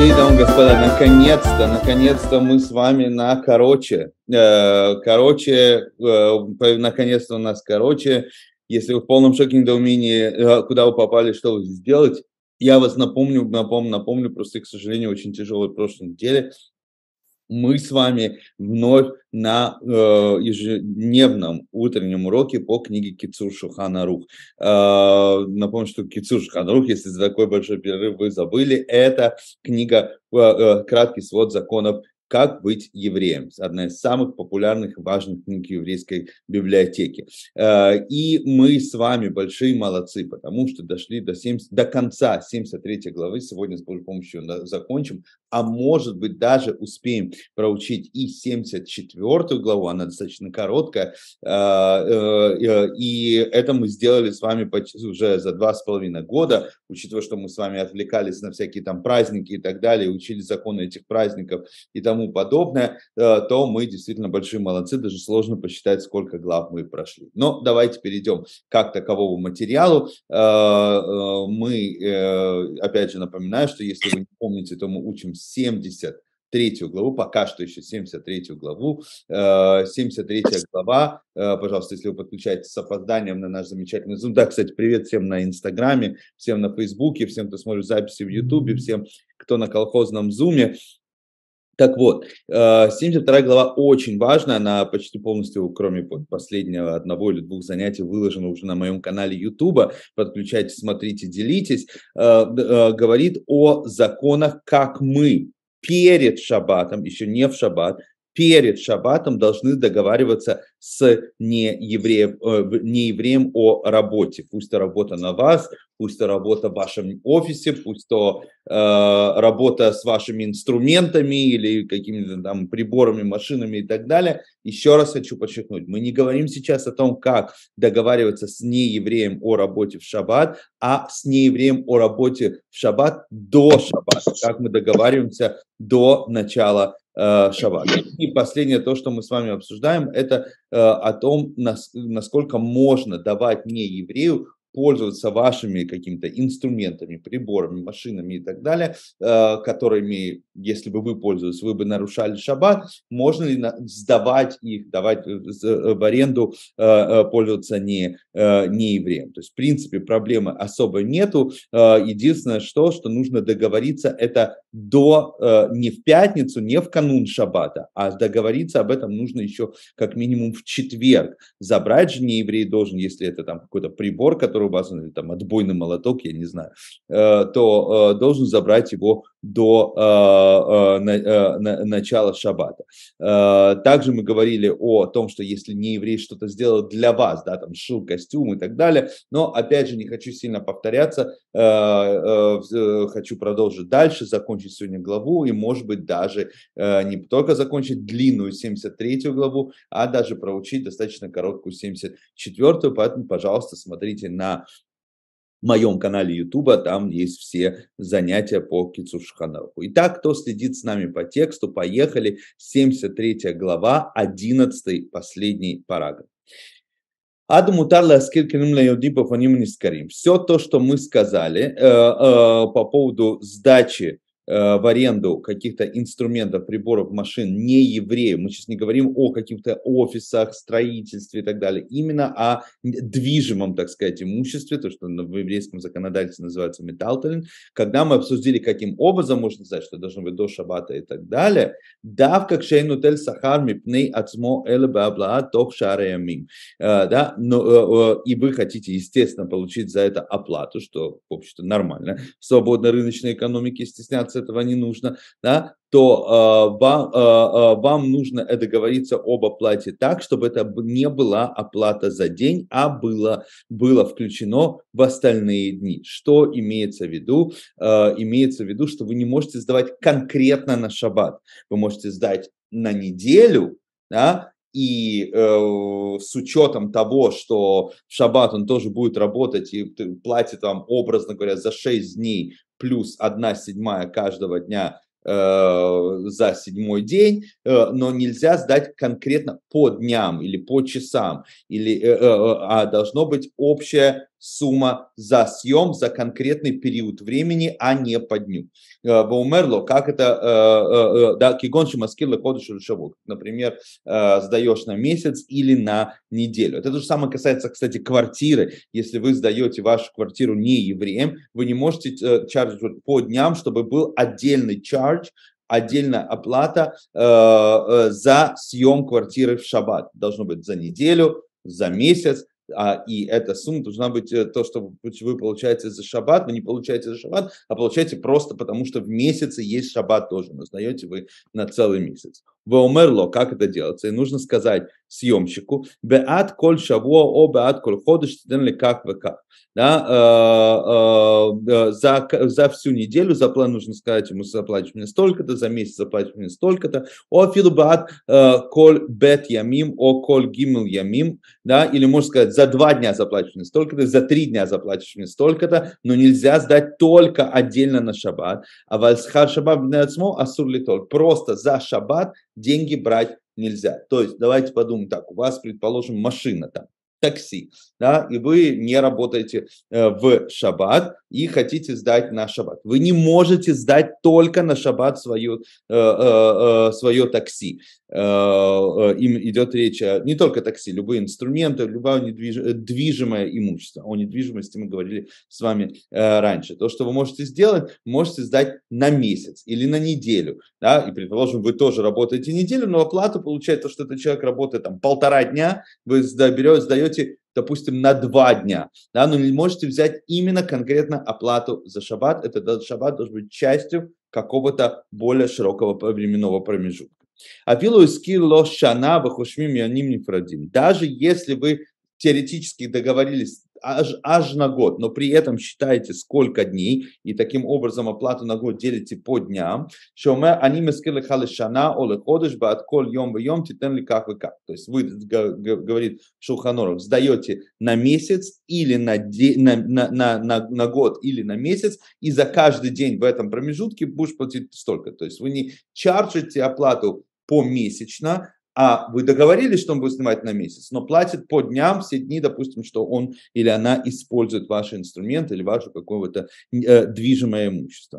Окей, дамы господа, наконец-то, наконец-то мы с вами на короче. Э, короче, э, наконец-то у нас короче. Если вы в полном шоке недоумении, э, куда вы попали, что вы здесь делать, я вас напомню, напомню, напомню, просто, к сожалению, очень тяжелый прошлой неделе мы с вами вновь на э, ежедневном утреннем уроке по книге Кицур Шухана Э, напомню, что Кицур Шухана если за такой большой перерыв вы забыли, это книга э, э, «Краткий свод законов «Как быть евреем». Одна из самых популярных и важных книг еврейской библиотеки. Э, и мы с вами большие молодцы, потому что дошли до, 70, до конца 73 главы. Сегодня с Божьей помощью закончим. А может быть, даже успеем проучить и 74 главу. Она достаточно короткая. Э, э, и это мы сделали с вами уже за два с половиной года, учитывая, что мы с вами отвлекались на всякие там праздники и так далее, учили законы этих праздников и тому тому подобное, э, то мы действительно большие молодцы, даже сложно посчитать, сколько глав мы прошли. Но давайте перейдем как таковому материалу. Э, э, мы, опять же, напоминаю, что если вы не помните, то мы учим 70 третью главу, пока что еще 73 главу. 73 глава, пожалуйста, если вы подключаетесь с опозданием на наш замечательный Zoom. Да, кстати, привет всем на Инстаграме, всем на Фейсбуке, всем, кто смотрит записи в Ютубе, всем, кто на колхозном Зуме. Так вот, 72 э, глава очень важна, она почти полностью, кроме последнего одного или двух занятий, выложена уже на моем канале YouTube. Подключайтесь, смотрите, делитесь. Э, э, говорит о законах, как мы перед шаббатом, еще не в шаббат, перед шаббатом должны договариваться с неевреем, э, неевреем о работе. Пусть это работа на вас, пусть это работа в вашем офисе, пусть это э, работа с вашими инструментами или какими-то там приборами, машинами и так далее. Еще раз хочу подчеркнуть, мы не говорим сейчас о том, как договариваться с неевреем о работе в шаббат, а с неевреем о работе в шаббат до шаббата, как мы договариваемся до начала Э, шаббат. И последнее, то, что мы с вами обсуждаем, это э, о том, насколько можно давать не еврею пользоваться вашими какими-то инструментами, приборами, машинами и так далее, э, которыми, если бы вы пользовались, вы бы нарушали шаббат, можно ли сдавать их, давать э, э, в аренду, пользоваться не, не евреям. То есть, в принципе, проблемы особо нету. Единственное, что, что нужно договориться, это до, не в пятницу, не в канун шаббата, а договориться об этом нужно еще как минимум в четверг. Забрать же не еврей должен, если это там какой-то прибор, который обеззараживаю там отбойный молоток, я не знаю, э, то э, должен забрать его до э, э, э, на, начала шаббата. Э, также мы говорили о том, что если не еврей что-то сделал для вас, да, там шил костюм и так далее, но опять же не хочу сильно повторяться, э, э, хочу продолжить дальше, закончить сегодня главу и, может быть, даже не только закончить длинную 73 главу, а даже проучить достаточно короткую 74, поэтому, пожалуйста, смотрите на в моем канале YouTube, там есть все занятия по Кицу Итак, кто следит с нами по тексту, поехали. 73 глава, 11 последний параграф. Аду мутарла аскир кенумля йоди по фаним нискарим. Все то, что мы сказали э, э, по поводу сдачи Э, в аренду каких-то инструментов, приборов, машин не еврею, мы сейчас не говорим о каких-то офисах, строительстве и так далее, именно о движимом, так сказать, имуществе, то, что в еврейском законодательстве называется металталин, когда мы обсудили, каким образом можно сказать, что должно быть до шабата и так далее, дав как шейнутель сахар мипней ацмо элбабла тох шареямим. Э, да, но, э, и вы хотите, естественно, получить за это оплату, что, в общем-то, нормально. В свободной рыночной экономике стесняться этого не нужно, да, то э, вам, э, э, вам нужно э, договориться об оплате так, чтобы это не была оплата за день, а было, было включено в остальные дни. Что имеется в виду? Э, имеется в виду, что вы не можете сдавать конкретно на шаббат. Вы можете сдать на неделю, да, и э, с учетом того, что в шаббат он тоже будет работать и платит вам, образно говоря, за 6 дней плюс 1 седьмая каждого дня э, за седьмой день, э, но нельзя сдать конкретно по дням или по часам, или, э, а должно быть общее сумма за съем за конкретный период времени, а не по дню. Баумерло, э, как это, э, э, да, кигон шимаскил кодыш шавук. Например, сдаешь на месяц или на неделю. Это то же самое касается, кстати, квартиры. Если вы сдаете вашу квартиру не евреям, вы не можете чарджить по дням, чтобы был отдельный чардж, отдельная оплата за съем квартиры в шаббат. Должно быть за неделю, за месяц, а, и эта сумма должна быть э, то, что вы получаете за шаббат, вы не получаете за шаббат, а получаете просто потому, что в месяце есть шаббат тоже, но узнаете вы на целый месяц. Веомерло, как это делается? И нужно сказать, съемщику, беат коль шавуа о беат коль ходыш как в как. Да, э, э, э, за, за всю неделю за план нужно сказать ему заплатишь мне столько-то, за месяц заплатишь мне столько-то. О филу беат э, коль бет ямим, о коль гимл ямим. Да, или можно сказать, за два дня заплатишь мне столько-то, за три дня заплатишь мне столько-то, но нельзя сдать только отдельно на шаббат. А вальсхар шаббат асур литоль. Просто за шаббат деньги брать нельзя. То есть давайте подумаем так, у вас, предположим, машина там такси, да, и вы не работаете э, в шаббат и хотите сдать на шаббат. Вы не можете сдать только на шаббат свое, э, э, э, свое такси. Э, э, им идет речь о, не только такси, любые инструменты, любое недвиж... движимое имущество. О недвижимости мы говорили с вами раньше. То, что вы можете сделать, можете сдать на месяц или на неделю. Да? И, предположим, вы тоже работаете неделю, но оплату получает то, что этот человек работает там полтора дня, вы сдаете, берете, сдаете берете, допустим, на два дня, да, но не можете взять именно конкретно оплату за шаббат. Этот шаббат должен быть частью какого-то более широкого временного промежутка. Афилу ло шана вахушмим яним нефрадим. Даже если вы теоретически договорились аж, аж на год, но при этом считаете сколько дней, и таким образом оплату на год делите по дням. что мы они мескили халишана, оле ходыш, бат коль йом в йом, титен ли как вы как. То есть вы, говорит Шуханоров, сдаете на месяц или на, де, на, на, на, на, на год или на месяц, и за каждый день в этом промежутке будешь платить столько. То есть вы не чаржите оплату помесячно, а вы договорились, что он будет снимать на месяц, но платит по дням, все дни, допустим, что он или она использует ваш инструмент или ваше какое-то э, движимое имущество.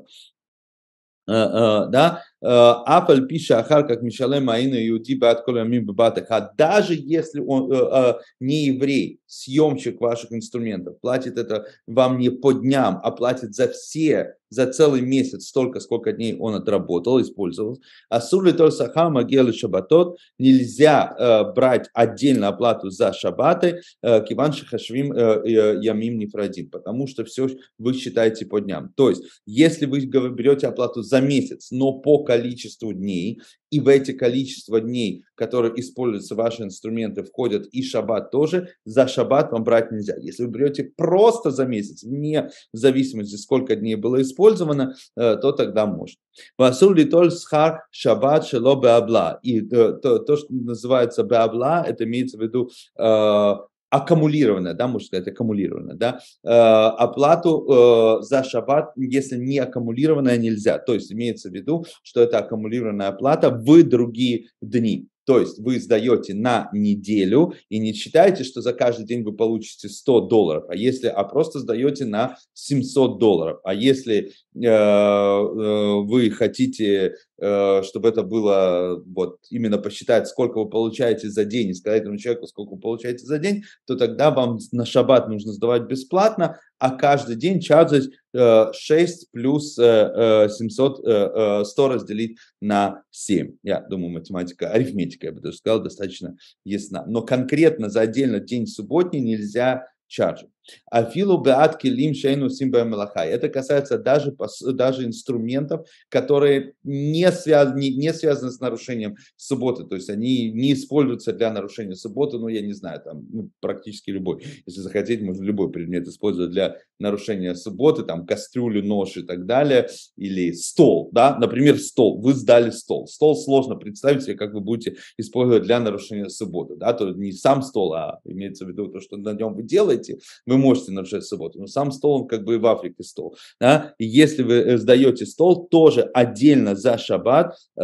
Э, э, да, Апель э, пишет Ахар как Мишалем Аина Иуди Бат Колямим Бабатаха. Даже если он э, э, не еврей, съемщик ваших инструментов, платит это вам не по дням, а платит за все, за целый месяц, столько, сколько дней он отработал, использовал. А сурли тор магелы шабатот нельзя э, брать отдельно оплату за шабаты э, киван шахашвим э, ямим нефрадим, потому что все вы считаете по дням. То есть, если вы берете оплату за месяц, но по количеству дней, и в эти количество дней, которые используются ваши инструменты, входят и шаббат тоже, за шаббат вам брать нельзя. Если вы берете просто за месяц, вне зависимости, сколько дней было использовано, э, то тогда можно. Васул литоль схар шаббат шело беабла. И э, то, то, что называется беабла, это имеется в виду э, аккумулированная, да, можно сказать, аккумулированная, да, э, оплату э, за шаббат, если не аккумулированная, нельзя. То есть имеется в виду, что это аккумулированная оплата в другие дни. То есть вы сдаете на неделю и не считаете, что за каждый день вы получите 100 долларов, а если, а просто сдаете на 700 долларов. А если э, э, вы хотите Э, чтобы это было вот именно посчитать, сколько вы получаете за день, и сказать этому человеку, сколько вы получаете за день, то тогда вам на шаббат нужно сдавать бесплатно, а каждый день чаджить э, 6 плюс 700, э, 100 разделить на 7. Я думаю, математика, арифметика, я бы даже сказал, достаточно ясна. Но конкретно за отдельно день субботний нельзя чаджить. Афилу беат килим шейну симба мелахай. Это касается даже, даже инструментов, которые не связаны, не, не связаны с нарушением субботы. То есть они не используются для нарушения субботы, ну я не знаю, там ну, практически любой. Если захотеть можно любой предмет использовать для нарушения субботы, там кастрюлю, нож и так далее, или стол, да, например, стол. Вы сдали стол. Стол сложно представить себе, как вы будете использовать для нарушения субботы, да, то не сам стол, а имеется в виду то, что на нем вы делаете. Вы можете нарушать субботу, но сам стол, как бы и в Африке стол. Да? И если вы э, сдаете стол, тоже отдельно за шаббат э,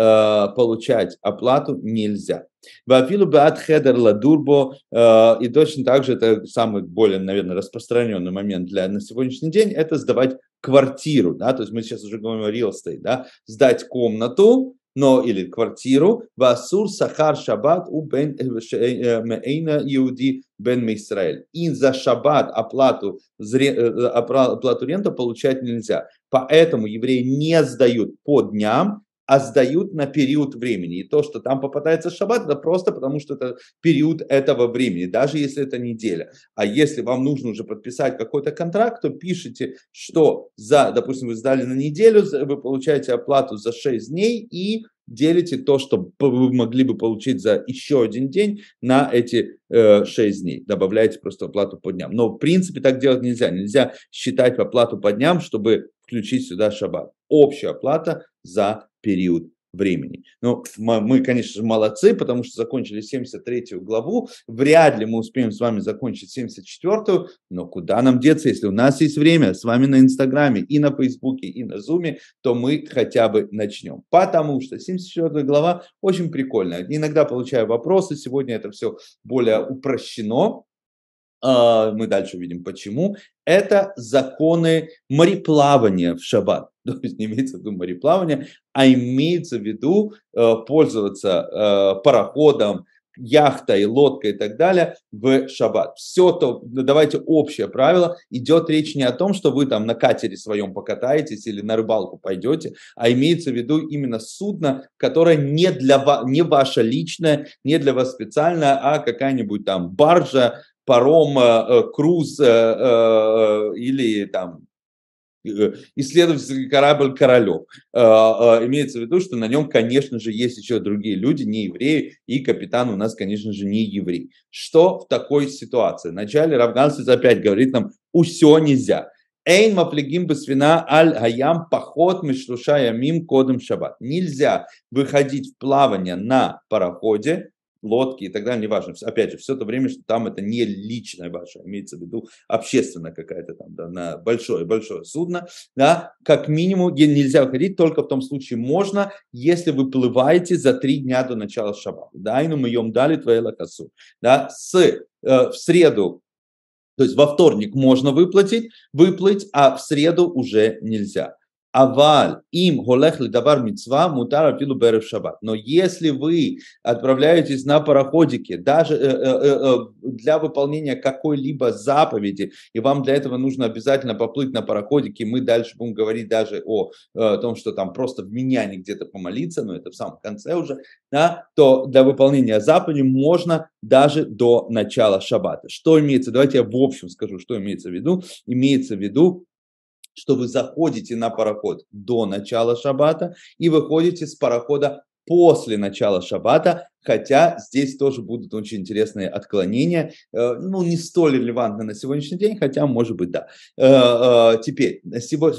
получать оплату нельзя. Вафилу беат хедер ладурбо, э, и точно так же, это самый более, наверное, распространенный момент для на сегодняшний день, это сдавать квартиру, да, то есть мы сейчас уже говорим о real estate, да, сдать комнату, но или квартиру, васур сахар шаббат у бен эйна э, иуди бен Мисраэль. И за шаббат оплату, э, э, оплату рента получать нельзя. Поэтому евреи не сдают по дням а сдают на период времени. И то, что там попадается шаббат, это просто потому, что это период этого времени, даже если это неделя. А если вам нужно уже подписать какой-то контракт, то пишите, что за, допустим, вы сдали на неделю, вы получаете оплату за 6 дней и делите то, что вы могли бы получить за еще один день на эти э, 6 дней. Добавляете просто оплату по дням. Но в принципе так делать нельзя. Нельзя считать оплату по дням, чтобы включить сюда шаббат. Общая оплата за период времени. Но мы, конечно же, молодцы, потому что закончили 73 главу. Вряд ли мы успеем с вами закончить 74 но куда нам деться, если у нас есть время с вами на Инстаграме и на Фейсбуке, и на Зуме, то мы хотя бы начнем. Потому что 74 глава очень прикольная. Иногда получаю вопросы, сегодня это все более упрощено, а, мы дальше увидим почему, это законы мореплавания в шаббат. То есть не имеется в виду мореплавание, а имеется в виду э, пользоваться э, пароходом, яхтой, лодкой и так далее в шаббат. Все то, ну, давайте общее правило, идет речь не о том, что вы там на катере своем покатаетесь или на рыбалку пойдете, а имеется в виду именно судно, которое не для вас, не ваше личное, не для вас специальное, а какая-нибудь там баржа, паром, э, э, круз э, или там исследовательский корабль «Королев». Имеется в виду, что на нем, конечно же, есть еще другие люди, не евреи, и капитан у нас, конечно же, не еврей. Что в такой ситуации? Вначале Равганцев опять говорит нам «усё нельзя». Эйн маплегим свина аль гаям поход мишлуша мим кодом шаббат. Нельзя выходить в плавание на пароходе лодки и так далее, неважно. Опять же, все то время, что там это не личное ваше, а имеется в виду общественная какая-то там, да, на большое-большое судно, да, как минимум нельзя выходить, только в том случае можно, если вы плываете за три дня до начала шаббата. Да, и ну мы ем дали твоей лакасу. Да, с, э, в среду то есть во вторник можно выплатить, выплыть, а в среду уже нельзя. Аваль им голех ледавар мецва мутар афилу берев шаббат. Но если вы отправляетесь на пароходике даже э, э, э, для выполнения какой-либо заповеди, и вам для этого нужно обязательно поплыть на пароходике, мы дальше будем говорить даже о, о том, что там просто в меня не где-то помолиться, но это в самом конце уже, да, то для выполнения заповеди можно даже до начала шаббата. Что имеется? Давайте я в общем скажу, что имеется в виду. Имеется в виду, что вы заходите на пароход до начала шаббата и выходите с парохода после начала шаббата, хотя здесь тоже будут очень интересные отклонения, э, ну, не столь релевантны на сегодняшний день, хотя, может быть, да. Э, э, теперь,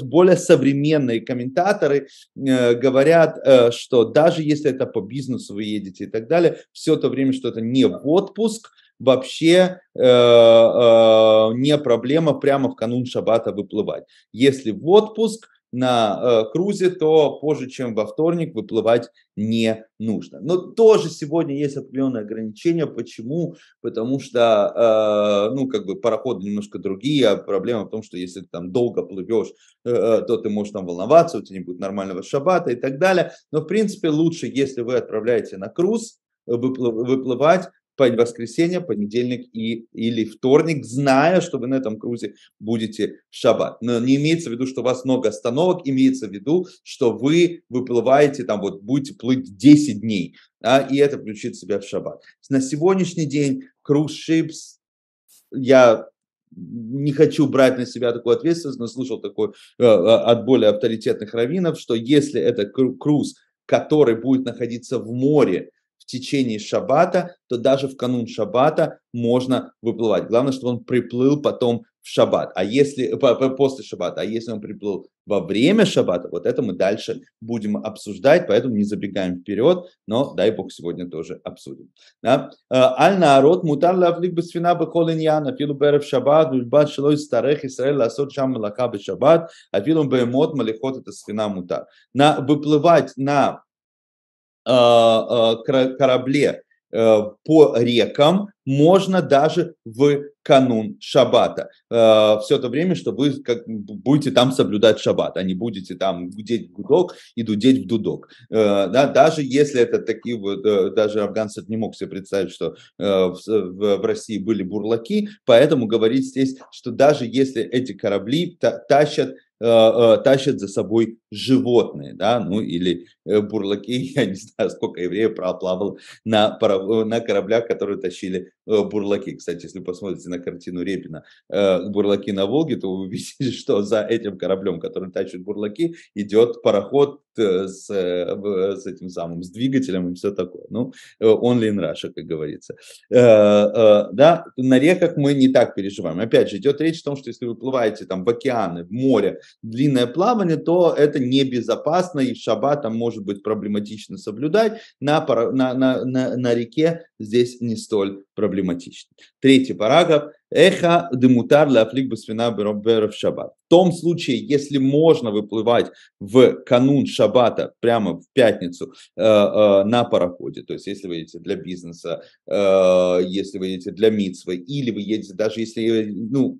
более современные комментаторы говорят, что даже если это по бизнесу вы едете и так далее, все то время, что это не в отпуск – вообще э, э, не проблема прямо в канун Шабата выплывать. Если в отпуск на э, крузе, то позже, чем во вторник, выплывать не нужно. Но тоже сегодня есть определенные ограничения. Почему? Потому что, э, ну, как бы пароходы немножко другие, а проблема в том, что если ты там долго плывешь, то ты можешь там волноваться, у тебя не будет нормального Шабата и так далее. Но, в принципе, лучше, если вы отправляете на круз, выплывать воскресенье, понедельник и, или вторник, зная, что вы на этом крузе будете в шаббат. Но не имеется в виду, что у вас много остановок, имеется в виду, что вы выплываете, там вот будете плыть 10 дней, а, и это включит себя в шаббат. На сегодняшний день круз Шипс, я не хочу брать на себя такую ответственность, но слышал такой э, э от более авторитетных раввинов, что если это кру- круз, который будет находиться в море, течение шаббата, то даже в канун шаббата можно выплывать. Главное, чтобы он приплыл потом в шаббат, а если после шаббата, а если он приплыл во время шаббата, вот это мы дальше будем обсуждать, поэтому не забегаем вперед, но дай бог сегодня тоже обсудим. Э, Аль народ мутар лавлик бисфина бехолиньян, афилу берев шаббат, бульбат шелой старех Исраэль ласот шам малаха бешаббат, афилу бемот малихот это свина мутар. На, выплывать на Э, э, корабле э, по рекам можно даже в канун шаббата. Все то время, что вы как, будете там соблюдать шаббат, а не будете там гудеть в гудок и дудеть в дудок. Да, даже если это такие вот, даже афганцев не мог себе представить, что в России были бурлаки, поэтому говорить здесь, что даже если эти корабли тащат Э, э, тащат за собой животные, да, ну или э, бурлаки, я не знаю, сколько евреев проплавало на, на кораблях, которые тащили бурлаки. Кстати, если посмотрите на картину Репина «Бурлаки на Волге», то вы увидите, что за этим кораблем, который тащит бурлаки, идет пароход Э, с, э, с этим самым, с двигателем и все такое. Ну, э, only in Russia, как говорится. Да, на реках мы не так переживаем. Опять же, идет речь о том, что если вы плываете там в океаны, в море, длинное плавание, то это небезопасно, и в шаба там может быть проблематично соблюдать. На, на, на, на, на реке здесь не столь проблематично. Третий параграф. Эха демутар ля афлик басфина беров шаббат. В том случае, если можно выплывать в канун шаббата прямо в пятницу э, э, на пароходе, то есть если вы едете для бизнеса, э, если вы едете для митсвы, или вы едете даже если, э, ну,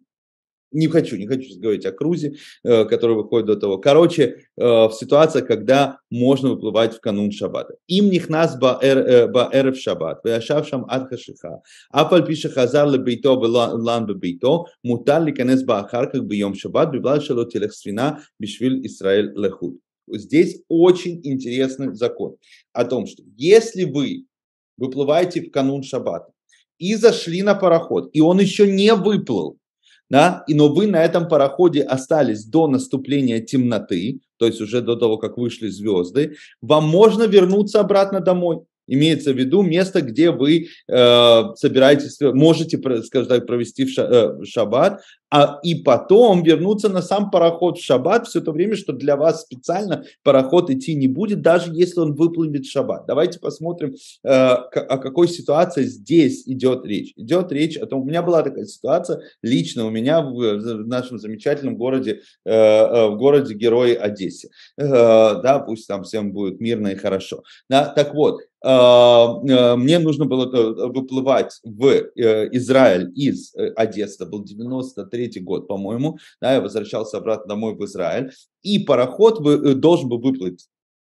не хочу, не хочу говорить о крузе, э, который выходит до того. Короче, э, в ситуация, когда можно выплывать в канун шаббата. Им нихнас баэр, э, баэр в шаббат, вяшавшам ад хашиха, афаль пиша хазар ле бейто лан бе бейто, мутар ли канес баахар, как бы йом шаббат, библал шало телех свина, бишвиль Исраэль лехуд. Здесь очень интересный закон о том, что если вы выплываете в канун шаббата и зашли на пароход, и он еще не выплыл, да, и но вы на этом пароходе остались до наступления темноты, то есть уже до того, как вышли звезды, вам можно вернуться обратно домой. Имеется в виду место, где вы э, собираетесь, можете, скажем так, провести в ша, э, шаббат, а и потом вернуться на сам пароход в шаббат все то время, что для вас специально пароход идти не будет, даже если он выплывет в шаббат. Давайте посмотрим, э, о какой ситуации здесь идет речь. Идет речь о том, у меня была такая ситуация лично у меня в, в нашем замечательном городе, э, э в городе Герои Одессе. Э, да, пусть там всем будет мирно и хорошо. Да, так вот, э, э, мне нужно было выплывать в Израиль из Одессы, это был 93 23 год, по-моему, да, я возвращался обратно домой в Израиль, и пароход вы, э, должен был выплыть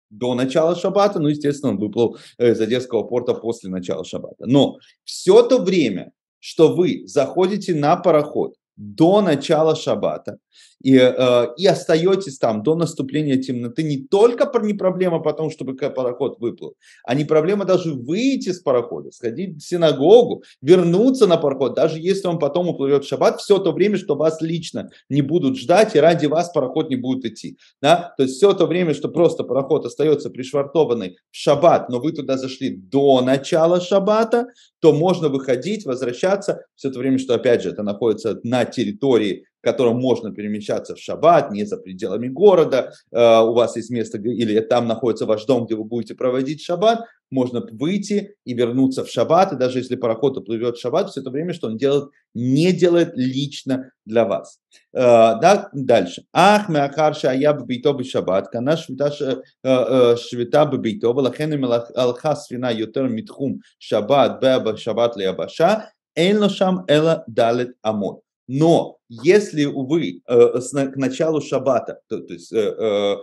до начала шаббата, ну, естественно, он выплыл э, из Одесского порта после начала шаббата. Но все то время, что вы заходите на пароход до начала шаббата, и, э, и остаетесь там до наступления темноты. Не только не проблема потом, чтобы пароход выплыл, а не проблема даже выйти с парохода, сходить в синагогу, вернуться на пароход, даже если он потом уплывет в шаббат, все то время, что вас лично не будут ждать, и ради вас пароход не будет идти. Да? То есть все то время, что просто пароход остается пришвартованный в шаббат, но вы туда зашли до начала шаббата, то можно выходить, возвращаться, все то время, что, опять же, это находится на территории котором можно перемещаться в шаббат, не за пределами города, э, у вас есть место, где, или там находится ваш дом, где вы будете проводить шаббат, можно выйти и вернуться в шаббат, и даже если пароход уплывет в шаббат, все это время, что он делает, не делает лично для вас. Э, да, дальше. Ах, меахар шая бейто бы шаббат, кана швита э, э, швита бейто, валахен алха свина ютер митхум шаббат беба шаббат леабаша, Эйн лошам эла далет амот. Но если вы э, к началу шаббата, то, то есть э, э, э,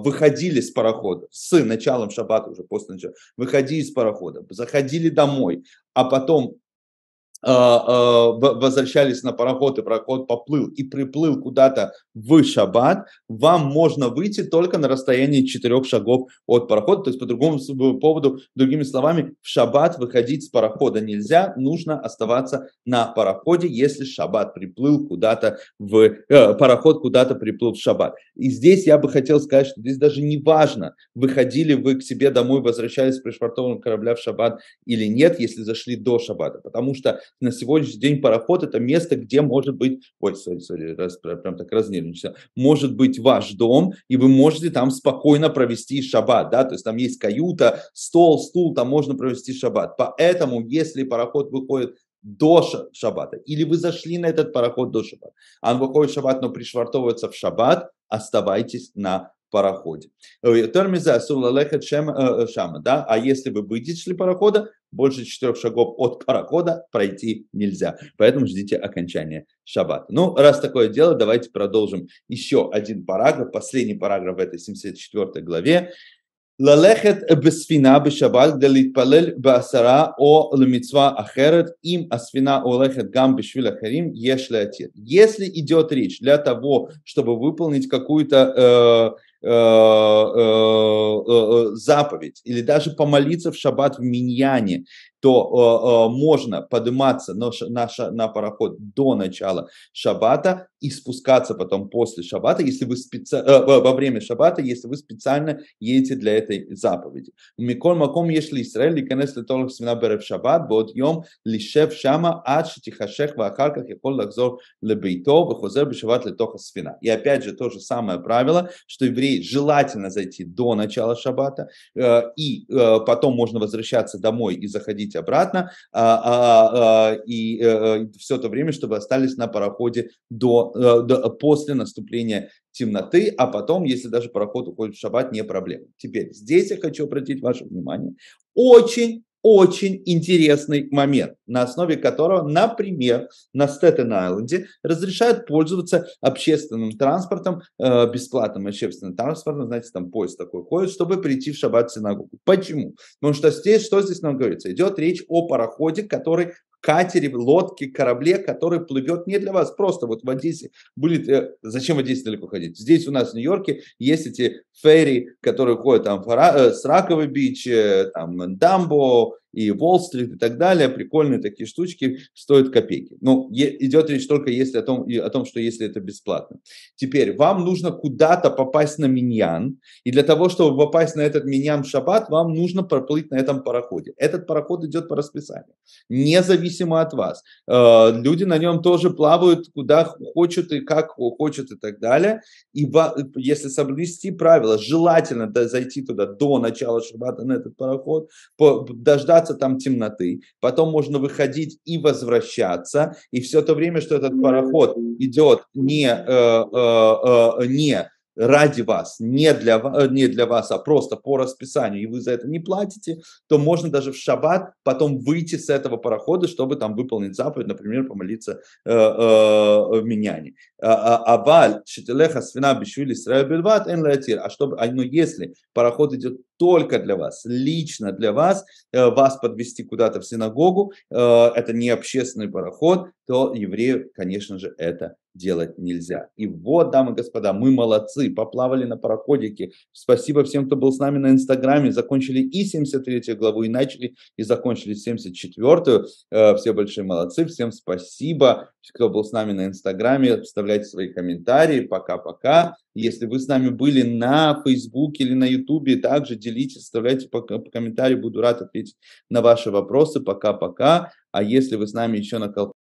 выходили с парохода, с началом шаббата уже после начала, выходили с парохода, заходили домой, а потом а, а, возвращались на пароход, и пароход поплыл и приплыл куда-то в шаббат, вам можно выйти только на расстоянии четырех шагов от парохода, то есть по другому э, поводу, другими словами, в шаббат выходить с парохода нельзя, нужно оставаться на пароходе, если шаббат приплыл куда-то в, э, пароход куда-то приплыл в шаббат. И здесь я бы хотел сказать, что здесь даже не важно, выходили вы к себе домой, возвращались с пришвартованного корабля в шаббат или нет, если зашли до шаббата, потому что на сегодняшний день пароход – это место, где может быть, ой, sorry, sorry, раз, прям так разнервничался, может быть ваш дом, и вы можете там спокойно провести шаббат, да, то есть там есть каюта, стол, стул, там можно провести шаббат. Поэтому, если пароход выходит до шаббата, или вы зашли на этот пароход до шаббата, а он выходит в шаббат, но пришвартовывается в шаббат, оставайтесь на пароходе. Э, э, э, да, А если вы выйдете шли парохода, больше четырех шагов от парахода пройти нельзя. Поэтому ждите окончания шаббата. Ну, раз такое дело, давайте продолжим еще один параграф, последний параграф в этой 74 главе. Лалехет бесфина бешаббат, делит палель басара о лемитсва ахерет, им асфина олехет гам бешвил ахерим, ешле Если идет речь для того, чтобы выполнить какую-то э, Э, э, э, заповедь или даже помолиться в шаббат в миньяне, то можно подниматься на, на, на пароход до начала шаббата и спускаться потом после шаббата, если вы специ... во время шаббата, если вы специально едете для этой заповеди. Микол маком если Израиль ликанес литолах свина берев шаббат, бод йом лишев шама ад шатихашех вахарках якол лахзор лебейто вахозер бешават литоха свина. И опять же то же самое правило, что евреи или желательно зайти до начала шаббата, э, и э, потом можно возвращаться домой и заходить обратно, а, а, а, и э, все то время, чтобы остались на пароходе до, до после наступления темноты, а потом, если даже пароход уходит в шаббат, не проблема. Теперь здесь я хочу обратить ваше внимание. Очень очень интересный момент, на основе которого, например, на Стэттен-Айленде разрешают пользоваться общественным транспортом, э, бесплатным общественным транспортом, знаете, там поезд такой ходит, чтобы прийти в шаббат синагогу. Почему? Потому что здесь, что здесь нам говорится? Идет речь о пароходе, который катере, лодке, корабле, который плывет не для вас. Просто вот в Одессе были... Э, зачем в Одессе далеко ходить? Здесь у нас в Нью-Йорке есть эти ферри, которые ходят там э, с Раковой бич, э, там Дамбо и Уолл-стрит и так далее. Прикольные такие штучки стоят копейки. Но ну, идет речь только если о, том, о том, что если это бесплатно. Теперь вам нужно куда-то попасть на миньян. И для того, чтобы попасть на этот миньян в шаббат, вам нужно проплыть на этом пароходе. Этот пароход идет по расписанию. Независимо от вас. Э, люди на нем тоже плавают куда хочет и как хочет и так далее. И э, если соблюсти правила, желательно зайти туда до начала шаббата на этот пароход, дождаться бояться там темноты, потом можно выходить и возвращаться, и все то время, что этот пароход идет не, э, э, э, не ради вас, не для, э, не для вас, а просто по расписанию, и вы за это не платите, то можно даже в шаббат потом выйти с этого парохода, чтобы там выполнить заповедь, например, помолиться э, э, в Миняне. Аваль, а, а Шителеха, Свина, Бишвили, Бельват, Энлатир. А чтобы, а, но если пароход идет только для вас, лично для вас, э, вас подвести куда-то в синагогу, э, это не общественный пароход, то еврею, конечно же, это делать нельзя. И вот, дамы и господа, мы молодцы, поплавали на пароходике. Спасибо всем, кто был с нами на Инстаграме. Закончили и 73 главу, и начали, и закончили 74 э, Все большие молодцы, всем спасибо, кто был с нами на Инстаграме. Вставляйте свои комментарии. Пока-пока. Если вы с нами были на Фейсбуке или на Ютубе, также делитесь делитесь, оставляйте по комментарии, буду рад ответить на ваши вопросы. Пока-пока. А если вы с нами еще на